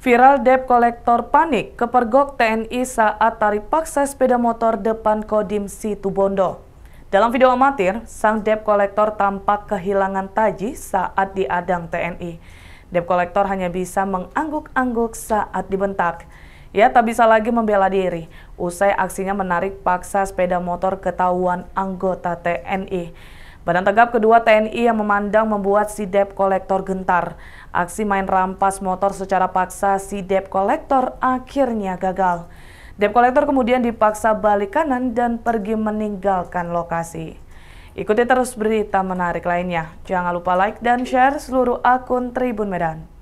Viral debt kolektor panik kepergok TNI saat tarik paksa sepeda motor depan Kodim Situbondo. Dalam video amatir, sang debt kolektor tampak kehilangan taji saat diadang TNI. Debt kolektor hanya bisa mengangguk-angguk saat dibentak. Ia tak bisa lagi membela diri, usai aksinya menarik paksa sepeda motor ketahuan anggota TNI. Badan tanggap kedua TNI yang memandang membuat si dep kolektor gentar. Aksi main rampas motor secara paksa si dep kolektor akhirnya gagal. Dep kolektor kemudian dipaksa balik kanan dan pergi meninggalkan lokasi. Ikuti terus berita menarik lainnya. Jangan lupa like dan share seluruh akun Tribun Medan.